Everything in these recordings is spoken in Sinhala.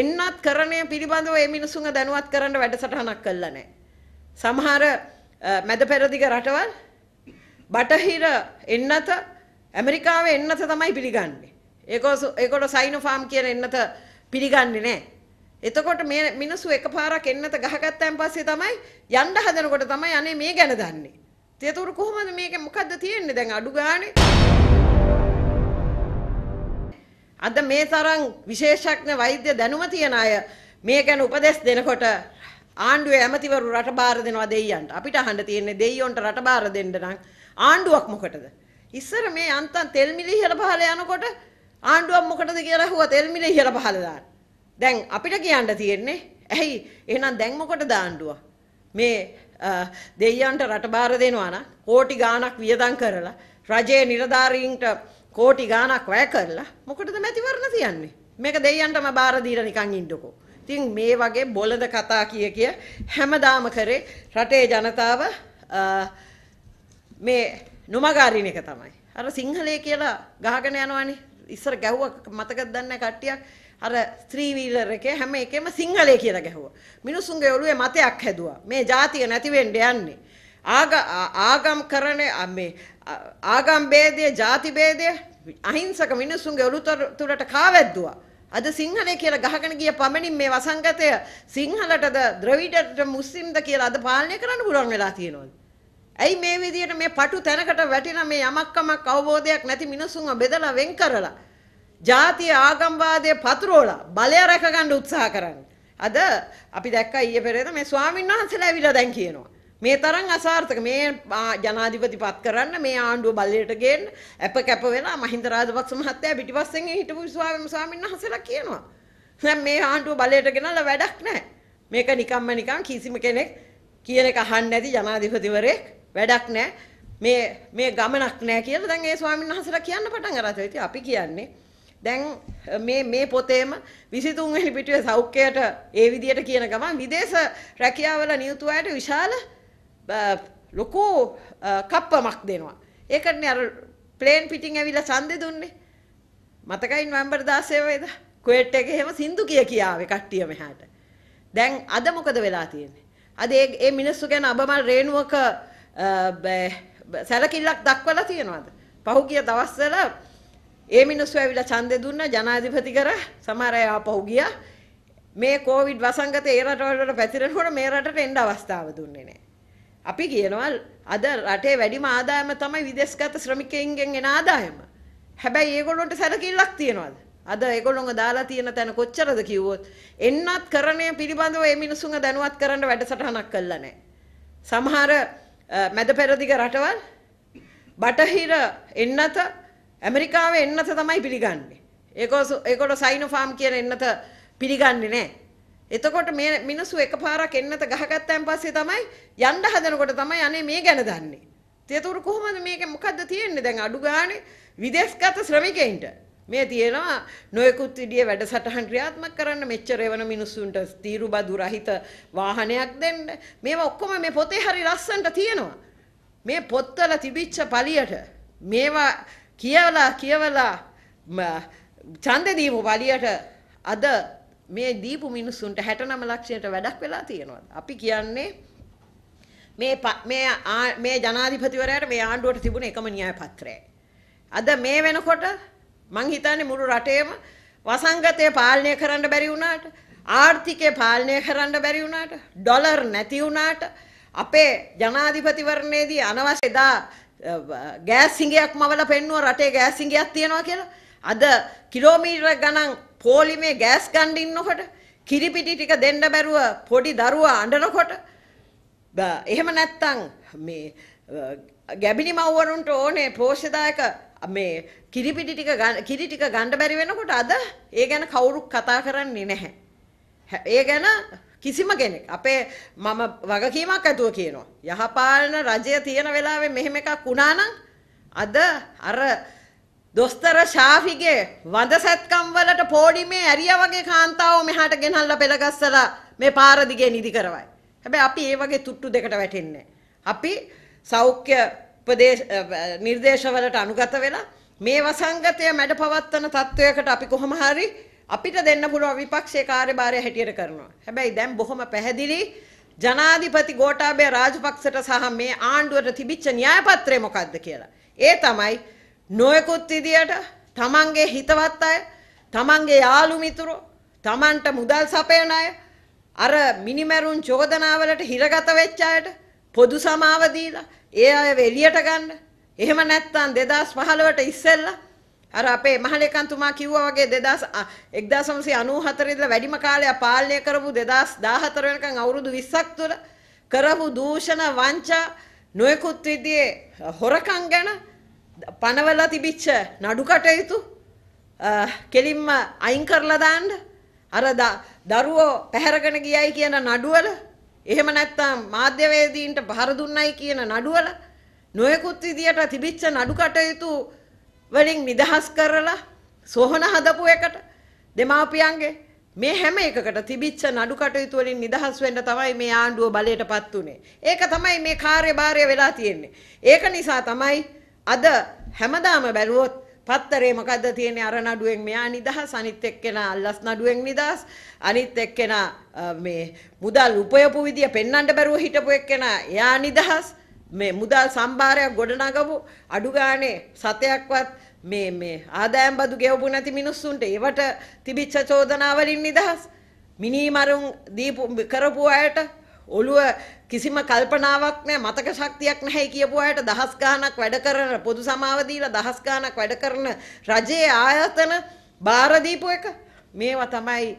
එන්නත් කරණය පිළිබඳව ඒ මිනිසුන් දැනුවත් කරන්න වැඩසටහනක් කළා නැහැ. සමහර මැද පෙරදිග රටවල් බටහිර එන්නත ඇමරිකාවේ එන්නත තමයි පිළිගන්නේ. ඒකෝ ඒකට සයිනෝෆාම් කියන එන්නත පිළිගන්නේ නැහැ. එතකොට මේ මිනිස්සු එකපාරක් එන්නත ගහගත්තාන් පස්සේ තමයි යන්න හදනකොට තමයි අනේ මේ ගැන දන්නේ. තේතුරු කොහොමද මේක මොකද්ද තියෙන්නේ දැන් අඩු ගානේ අද මේ තරම් විශේෂඥ වෛද්‍ය දැනුම තියන අය මේ ගැන උපදෙස් දෙනකොට ආණ්ඩුවේ ඇමතිවරු රට බාර දෙනවා දෙයියන්ට. අපිට අහන්න තියෙන්නේ දෙයියොන්ට රට බාර දෙන්න නම් ආණ්ඩුවක් මොකටද? ඉස්සර මේ අන්තන් තෙල් මිලි ඉහළ පහළ යනකොට ආණ්ඩුවක් මොකටද කියලා ඇහුවා තෙල් මිලි ඉහළ පහළ දාන්න. දැන් අපිට කියන්න තියෙන්නේ ඇයි එහෙනම් දැන් මොකටද ආණ්ඩුව? මේ දෙයියන්ට රට බාර දෙනවා නම් කෝටි ගාණක් වියදම් කරලා රජයේ නිලධාරීන්ට කෝටි ගාණක් වැය කරලා මොකටද මැතිවරණ තියන්නේ? මේක දෙයියන්ටම බාර දීලා නිකන් ඉන්නකෝ. ඉතින් මේ වගේ බොළඳ කතා කිය කිය හැමදාම කරේ රටේ ජනතාව මේ නොමගාරින එක තමයි. අර සිංහලයේ කියලා ගහගෙන යනවනේ. ඉස්සර ගැහුවා මතකද දන්නේ කට්ටියක්. අර ස්ත්‍රී වීලර් එකේ හැම එකෙම සිංහලයේ කියලා ගැහුවා. මිනිස්සුන්ගේ ඔළුවේ මතයක් හැදුවා. මේ ජාතිය නැති වෙන්න යන්නේ. ආග ආගම් කරණය මේ ආගම් ભેදය ಜಾති ભેදය අහිංසක මිනිසුන්ගේ ඔලු තුරට කාවැද්දුවා අද සිංහලේ කියලා ගහගෙන ගිය පමණින් මේ වසංගතය සිංහලටද ද්‍රවිඩට මුස්ලිම්ද කියලා අද පාලනය කරන්න පුළුවන් වෙලා තියෙනවා ඇයි මේ විදියට මේ පටු තැනකට වැටිලා මේ යමක්කමක් අවබෝධයක් නැති මිනිසුන්ව බෙදලා වෙන් කරලා ජාතිය ආගම්වාදය පතුරවලා බලය රැකගන්න උත්සාහ කරන්නේ. අද අපි දැක්කා ඊයේ පෙරේද මේ ස්වාමින්වහන්සේලා ඇවිල්ලා දැන් කියනවා මේ තරම් අසාර්ථක මේ ජනාධිපති පත් කරන්න මේ ආණ්ඩුව බලයට ගේන්න අප කැප වෙලා මහින්ද රාජපක්ෂ මහත්තයා පිටිපස්සෙන් හිටපු ස්වාමීන් ස්වාමීන් වහන්සේලා කියනවා. දැන් මේ ආණ්ඩුව බලයට ගෙනලා වැඩක් නැහැ. මේක නිකම්ම නිකම් කිසිම කෙනෙක් කියන එක අහන්නේ නැති ජනාධිපතිවරයෙක් වැඩක් නැහැ. මේ මේ ගමනක් නැහැ කියලා දැන් ඒ ස්වාමීන් වහන්සේලා කියන්න පටන් අරගෙන ඉතින් අපි කියන්නේ දැන් මේ මේ පොතේම 23 වෙනි පිටුවේ සෞඛ්‍යයට ඒ විදියට කියන ගමන් විදේශ රැකියාවල නියුතු අයට විශාල ලොකු කප්පමක් දෙනවා. ඒකටනේ අර ප්ලේන් පිටින් ඇවිල්ලා ඡන්දෙ දුන්නේ. මතකයි නොවැම්බර් 16 වේද? කුවේට් එකේ හැම සින්දු කිය කියාවේ කට්ටිය මෙහාට. දැන් අද මොකද වෙලා තියෙන්නේ? අද ඒ ඒ මිනිස්සු ගැන අබමල් රේණුවක සැලකිල්ලක් දක්වලා තියෙනවද? පහුගිය දවස්වල ඒ මිනිස්සු ඇවිල්ලා ඡන්දෙ දුන්න ජනාධිපති කර සමහර අය ආපහු ගියා. මේ කොවිඩ් වසංගතේ ඒ රටවල පැතිරෙනකොට මේ රටට එන්න අවස්ථාව දුන්නේ නැහැ. අපි කියනවා අද රටේ වැඩිම ආදායම තමයි විදේශගත ශ්‍රමිකයින්ගෙන් එන ආදායම. හැබැයි ඒගොල්ලොන්ට සැලකිල්ලක් තියනවාද? අද ඒගොල්ලොන්ව දාලා තියෙන තැන කොච්චරද කිව්වොත් එන්නත් කරණය පිළිබඳව මේ මිනිසුන්ව දැනුවත් කරන්න වැඩසටහනක් කළා නැහැ. සමහර මැද පෙරදිග රටවල් බටහිර එන්නත ඇමරිකාවේ එන්නත තමයි පිළිගන්නේ. ඒකෝ ඒගොල්ලෝ සයිනෝෆාම් කියන එන්නත පිළිගන්නේ නැහැ. එතකොට මේ මිනිස්සු එකපාරක් එන්නත ගහගත්තාන් පස්සේ තමයි යන්න හදනකොට තමයි අනේ මේ ගැන දන්නේ. තේතුරු කොහොමද මේක මොකද්ද තියෙන්නේ දැන් අඩු ගානේ විදේශගත ශ්‍රමිකයින්ට මේ තියෙනවා නොයෙකුත් විදිය වැඩසටහන් ක්‍රියාත්මක කරන්න මෙච්චර එවන මිනිස්සුන්ට තීරුබදු රහිත වාහනයක් දෙන්න මේවා ඔක්කොම මේ පොතේ හරි ලස්සනට තියෙනවා මේ පොත්වල තිබිච්ච පලියට මේවා කියවලා කියවලා ඡන්දේ දීපු පලියට අද මේ දීපු මිනිස්සුන්ට 69 ලක්ෂයට වැඩක් වෙලා තියෙනවද? අපි කියන්නේ මේ මේ මේ ජනාධිපතිවරයාට මේ ආණ්ඩුවට තිබුණ එකම න්‍යාය පත්‍රයයි. අද මේ වෙනකොට මං හිතන්නේ මුළු රටේම වසංගතය පාලනය කරන්න බැරි වුණාට, ආර්ථිකය පාලනය කරන්න බැරි වුණාට, ඩොලර් නැති වුණාට අපේ ජනාධිපතිවරණයේදී අනවශ්‍ය දා ගෑස් හිඟයක් මවලා පෙන්නුව රටේ ගෑස් හිඟයක් තියෙනවා කියලා අද කිලෝමීටර ගණන් පෝලිමේ ගෑස් ගන්න ඉන්නකොට කිරිපිටි ටික දෙන්න බැරුව පොඩි දරුවා අඬනකොට එහෙම නැත්තම් මේ ගැබිලි මව්වරුන්ට ඕනේ පෝෂ්‍යදායක මේ කිරිපිටි ටික කිරි ටික ගන්න බැරි වෙනකොට අද ඒ ගැන කවුරුත් කතා කරන්නේ නැහැ. ඒ ගැන කිසිම කෙනෙක් අපේ මම වගකීමක් ඇතුව කියනවා. යහපාලන රජය තියෙන වෙලාවේ මෙහෙම එකක් වුණා නම් අද අර දොස්තර ශාෆිගේ වඳ සැත්කම් වලට පෝඩිමේ ඇරියා වගේ කාන්තාව මෙහාට ගෙනල්ලා පෙළගස්සලා මේ පාර දිගේ නිදි කරවයි. හැබැයි අපි ඒ වගේ තුට්ටු දෙකට වැටෙන්නේ. අපි සෞඛ්‍ය උපදේශ නිර්දේශවලට අනුගත වෙලා මේ වසංගතය මැඩ පවත්වන තත්ත්වයකට අපි කොහොම හරි අපිට දෙන්න පුළුවන් විපක්ෂයේ කාර්යභාරය හැටියට කරනවා. හැබැයි දැන් බොහොම පැහැදිලි ජනාධිපති ගෝඨාභය රාජපක්ෂට සහ මේ ආණ්ඩුවට තිබිච්ච න්‍යාය පත්‍රය මොකද්ද කියලා. ඒ තමයි නොයෙකුත් විදියට තමන්ගේ හිතවත් අය තමන්ගේ යාළු මිතුරු තමන්ට මුදල් සපයන අය අර මිනිමරුන් චෝදනාවලට හිරගත වෙච්ච අයට පොදු සමාව දීලා ඒ අය එළියට ගන්න. එහෙම නැත්නම් 2015ට ඉස්සෙල්ලා අර අපේ මහලේකන්තුමා කිව්වා වගේ 2000 1994 ඉඳලා වැඩිම කාලයක් පාලනය කරපු 2014 වෙනකන් අවුරුදු 20ක් තුර කරපු දූෂණ වංචා නොයෙකුත් විදිහේ හොරකම් ගැන පනවලා තිබිච්ච නඩු කටයුතු කෙලින්ම අයින් කරලා දාන්න අර දරුවෝ පැහැරගෙන ගියයි කියන නඩුවල එහෙම නැත්නම් මාධ්‍යවේදීන්ට බහර දුන්නයි කියන නඩුවල නොයෙකුත් විදියට තිබිච්ච නඩු කටයුතු වලින් නිදහස් කරලා සොහන හදපු එකට දෙමාපියන්ගේ මේ හැම එකකට තිබිච්ච නඩු කටයුතු වලින් නිදහස් වෙන්න තමයි මේ ආණ්ඩුව බලයටපත් උනේ. ඒක තමයි මේ කාර්යභාරය වෙලා තියෙන්නේ. ඒක නිසා තමයි අද හැමදාම බැලුවොත් පත්තරේ මොකද්ද තියෙන්නේ අර නඩුවෙන් මෙයා නිදහස් අනිත් එක්කෙනා අල්ලස් නඩුවෙන් නිදහස් අනිත් එක්කෙනා මේ මුදල් උපයපු විදිය පෙන්වන්න බැරුව හිටපු එක්කෙනා එයා නිදහස් මේ මුදල් සම්භාරයක් ගොඩනගපු අඩු ගානේ සතයක්වත් මේ මේ ආදායම් බදු ගෙවපු නැති මිනිස්සුන්ට ඒවට තිබිච්ච චෝදනාවලින් නිදහස් මිනීමරුන් දීපු කරපු අයට ඔළුව කිසිම කල්පනාවක් නැහැ මතක ශක්තියක් නැහැ කියපු අයට දහස් ගාණක් වැඩ කරන පොදු සමාව දීලා දහස් ගාණක් වැඩ කරන රජයේ ආයතන බාර දීපු එක මේවා තමයි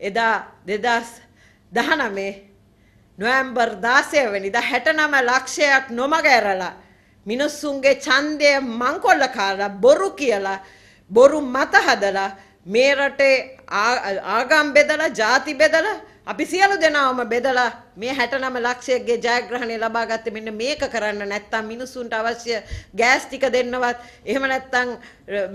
එදා 2019 නොවැම්බර් 16 වෙනිදා 69 ලක්ෂයක් නොමග ඇරලා මිනිස්සුන්ගේ ඡන්දය මංකොල්ල කාලා බොරු කියලා බොරු මත හදලා මේ රටේ ආගම් බෙදලා ಜಾති බෙදලා අපි සියලු දෙනාවම බෙදලා මේ 69 ලක්ෂයකගේ ජයග්‍රහණය ලබා ගත්තේ මෙන්න මේක කරන්න නැත්නම් මිනිසුන්ට අවශ්‍ය ගෑස් ටික දෙන්නවත් එහෙම නැත්නම්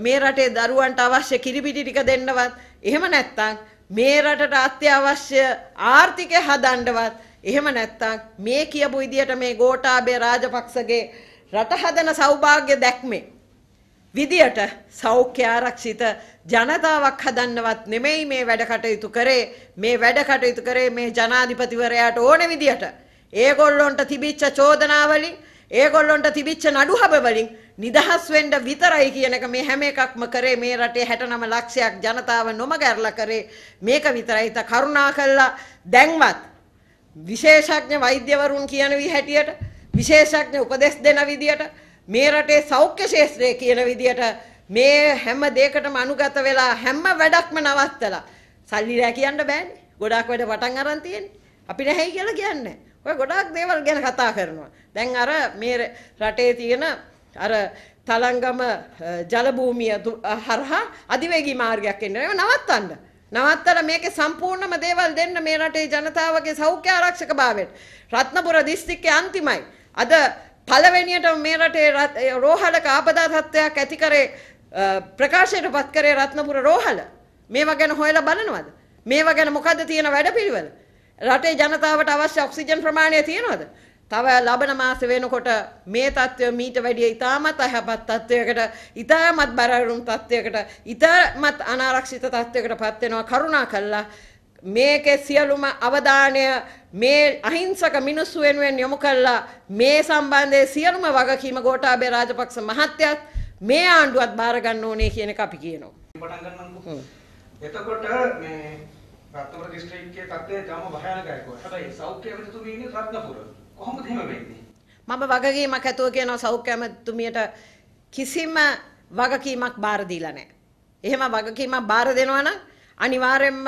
මේ රටේ දරුවන්ට අවශ්‍ය කිරිබිටි ටික දෙන්නවත් එහෙම නැත්නම් මේ රටට අත්‍යවශ්‍ය ආර්ථිකය හදන්නවත් එහෙම නැත්නම් මේ කියපු විදියට මේ ගෝඨාභය රාජපක්ෂගේ රට හදන සෞභාග්‍ය දැක්මේ විදියට සෞඛ්‍ය ආරක්ෂිත ජනතාවක් හදන්නවත් නෙමෙයි මේ වැඩ කටයුතු කරේ මේ වැඩ කටයුතු කරේ මේ ජනාධිපතිවරයාට ඕන විදියට ඒගොල්ලොන්ට තිබිච්ච චෝදනාවලින් ඒගොල්ලොන්ට තිබිච්ච නඩුහබ වලින් නිදහස් වෙන්න විතරයි කියන එක මේ හැම එකක්ම කරේ මේ රටේ 69 ලක්ෂයක් ජනතාව නොමගැරලා කරේ මේක විතරයි ත කරුණා කළා දැන්වත් විශේෂඥ වෛද්‍යවරුන් කියන විදිහට විශේෂඥ උපදෙස් දෙන විදියට මේ රටේ සෞඛ්‍ය ශාස්ත්‍රය කියන විදියට මේ හැම දෙයකටම අනුගත වෙලා හැම වැඩක්ම නවත්තලා සල්ලි රෑ කියන්න බෑනේ. ගොඩාක් වැඩ පටන් අරන් තියෙන්නේ. අපි නැහැයි කියලා කියන්නේ. ඔය ගොඩාක් දේවල් ගැන කතා කරනවා. දැන් අර මේ රටේ තියෙන අර තලංගම ජල භූමිය හරහා අධිවේගී මාර්ගයක් එන්න. ඒක නවත්තන්න. නවත්තලා මේකේ සම්පූර්ණම දේවල් දෙන්න මේ රටේ ජනතාවගේ සෞඛ්‍ය ආරක්ෂකභාවයට. රත්නපුර දිස්ත්‍රික්කයේ අන්තිමයි. අද පළවෙනියට මේ රටේ රෝහලක ආපදා තත්ත්වයක් ඇති කරේ ප්‍රකාශයට පත් කරේ රත්නපුර රෝහල. මේවා ගැන හොයලා බලනවද? මේවා ගැන මොකද්ද තියෙන වැඩපිළිවෙල? රටේ ජනතාවට අවශ්‍ය ඔක්සිජන් ප්‍රමාණය තියෙනවද? තව ලබන මාස වෙනකොට මේ තත්ත්වය මීට වැඩිය ඉතාමත් අයහපත් තත්ත්වයකට ඉතාමත් බරවරුම් තත්ත්වයකට ඉතාමත් අනාරක්ෂිත තත්ත්වයකට පත් වෙනවා කරුණා කළා මේකේ සියලුම අවධානය මේ අහිංසක මිනිස්සු වෙනුවෙන් යොමු කළා මේ සම්බන්ධයේ සියලුම වගකීම ගෝඨාභය රාජපක්ෂ මහත්තයත් මේ ආණ්ඩුවත් බාර ගන්න ඕනේ කියන එක අපි කියනවා. එතකොට මේ රත්නපුර දිස්ත්‍රික්කයේ තත්ත්වය තම භයානකයි කොහොමද? හැබැයි සෞඛ්‍ය ඇමතිතුමී ඉන්නේ රත්නපුර. කොහොමද එහෙම වෙන්නේ? මම වගකීමක් ඇතුව කියනවා සෞඛ්‍ය ඇමතිතුමියට කිසිම වගකීමක් බාර දීලා නැහැ. එහෙම වගකීමක් බාර දෙනවා නම් අනිවාර්යයෙන්ම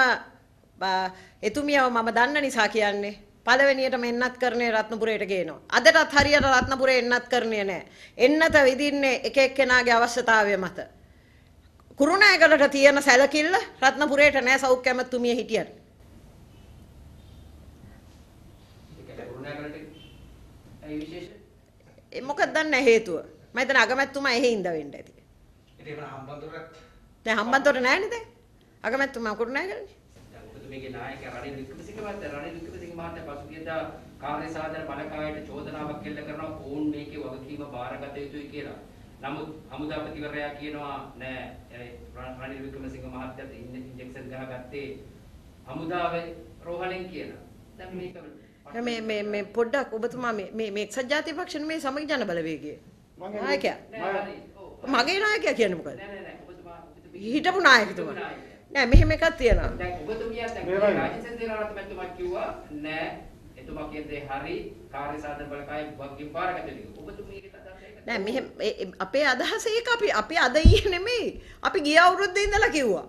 එතුමියව මම දන්න නිසා කියන්නේ පළවෙනියට මෙන්නත් කරණේ රත්නපුරයට ගේනවා. අදටත් හරියට රත්නපුරේ එන්නත් කරණේ නැහැ. එන්නත විදින්නේ එක එක්කෙනාගේ අවශ්‍යතාවය මත. කුරුණෑගලට තියෙන සැලකිල්ල රත්නපුරයට නෑ සෞඛ්‍ය ඇමතුමිය හිටියට. මොකද දන්න හේතුව. මම හිතන අගමැතිතුමා එහෙ ඉඳ වෙන්න ඇති. ඉතින් හම්බන්තොටත් නෑ හම්බන්තොට නෑනේ දැන්. අගමැතිතුමා කුරුණෑගලනේ. දැන් මොකද මේකේ නායකයා රණිල් වික්‍රමසිංහ මහත්තයා රණිල් වික්‍රමසිංහ මහත්තයා පසුගියදා කාර්ය සාධන බලකායට චෝදනාවක් එල්ල කරනවා ඕන් මේකේ වගකීම බාරගත යුතුයි කියලා. නමුත් හමුදාපතිවරයා කියනවා නෑ රනිල් වික්‍රමසිංහ මහත්තයාට ඉන්ජෙක්ෂන් ගහගත්තේ හමුදාවේ රෝහලෙන් කියලා. දැන් මේක මේ මේ මේ පොඩ්ඩක් ඔබතුමා මේ මේ මේ එක්සත් ජාතික පක්ෂණ මේ සමග ජන බලවේගය නායකයා මගේ නායකයා කියන්නේ මොකද හිටපු නායකතුමා නෑ මෙහෙම එකක් තියෙනවා. දැන් ඔබතුමියක් දැන් රාජසෙන් දේනාරත්මතුමා කිව්වා නෑ එතුමා කියන දේ හරි කාර්ය සාධන බලකාය වගේ පාරකට ලියු. ඔබතුමියගේ නෑ මෙහෙම අපේ අදහස ඒක අපි අපි අද ඊයේ නෙමෙයි. අපි ගිය අවුරුද්දේ ඉඳලා කිව්වා.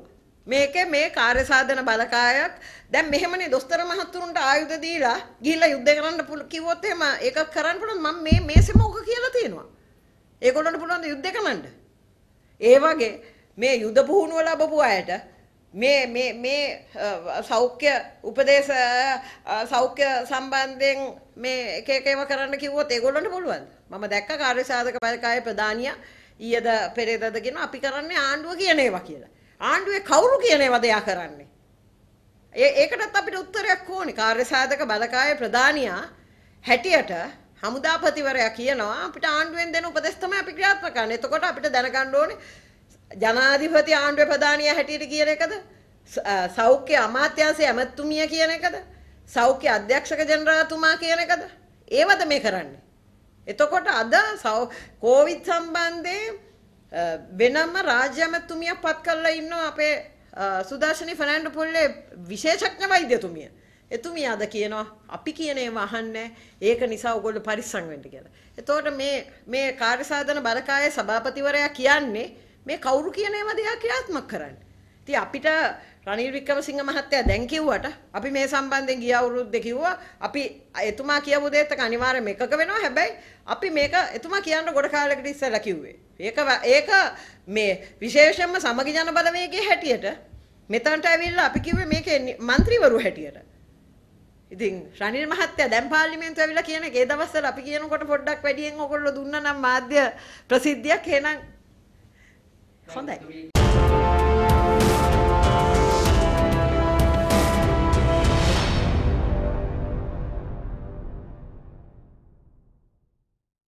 මේකේ මේ කාර්ය සාධන බලකායක් දැන් මෙහෙමනේ දොස්තර මහතුරුන්ට ආයුධ දීලා ගිහිල්ලා යුද්ධ කරන්න කිව්වොත් එහෙම ඒක කරන්න පුළුවන් මම මේ මේසෙම ඕක කියලා තියෙනවා. ඒගොල්ලන්ට පුළුවන් යුද්ධ කරන්න. ඒ වගේ මේ යුද පුහුණුව ලැබපු අයට මේ මේ මේ සෞඛ්‍ය උපදේශ සෞඛ්‍ය සම්බන්ධයෙන් මේ එක එක ඒවා කරන්න කිව්වොත් ඒගොල්ලන්ට පුළුවන්ද? මම දැක්ක කාර්ය සාධක පරිකායේ ප්‍රධානියා ඊයේද පෙරේදද කියන අපි කරන්නේ ආණ්ඩුව කියන ඒවා කියලා. ආණ්ඩුවේ කවුරු කියන ඒවාද එයා කරන්නේ? ඒ ඒකටත් අපිට උත්තරයක් ඕනේ. කාර්ය සාධක බලකායේ ප්‍රධානියා හැටියට හමුදාපතිවරයා කියනවා අපිට ආණ්ඩුවෙන් දෙන උපදෙස් තමයි අපි ක්‍රියාත්මක කරන්නේ. එතකොට අපිට දැනගන්න ඕනේ ජනාධිපති ආණ්ඩුවේ ප්‍රධානියා හැටියට කියන එකද සෞඛ්‍ය අමාත්‍යාංශ ඇමතුමිය කියන එකද සෞඛ්‍ය අධ්‍යක්ෂක ජනරාතුමා කියන එකද ඒවද මේ කරන්නේ එතකොට අද කෝවිඩ් සම්බන්ධයෙන් වෙනම රාජ්‍ය ඇමතුමියක් පත් කරලා ඉන්නවා අපේ සුදර්ශනි ෆර්නැන්ඩෝ පොල්ලේ විශේෂඥ වෛද්‍යතුමිය එතුමිය අද කියනවා අපි කියන ඒවා අහන්නේ ඒක නිසා ඔයගොල්ලෝ පරිස්සම් වෙන්න කියලා. එතකොට මේ මේ කාර්යසාධන බලකායේ සභාපතිවරයා කියන්නේ මේ කවුරු කියන ඒවා දෙයක් ක්‍රියාත්මක කරන්න. ඉතින් අපිට රනිල් වික්‍රමසිංහ මහත්තයා දැන් කිව්වට අපි මේ සම්බන්ධයෙන් ගිය අවුරුද්දේ කිව්වා අපි එතුමා කියපු දේත් එක අනිවාර්යයෙන්ම එකක වෙනවා. හැබැයි අපි මේක එතුමා කියන්න ගොඩ කාලයකට ඉස්සෙල්ලා කිව්වේ. ඒක ඒක මේ විශේෂයෙන්ම සමගි ජන බලවේගයේ හැටියට මෙතනට ඇවිල්ලා අපි කිව්වේ මේකේ മന്ത്രിවරු හැටියට. ඉතින් රනිල් මහත්තයා දැන් පාර්ලිමේන්තුව ඇවිල්ලා කියන එක ඒ දවස්වල අපි කියනකොට පොඩ්ඩක් වැඩියෙන් ඕගොල්ලෝ දුන්නා නම් මාධ්‍ය ප්‍රසිද්ධියක් එහෙනම් contact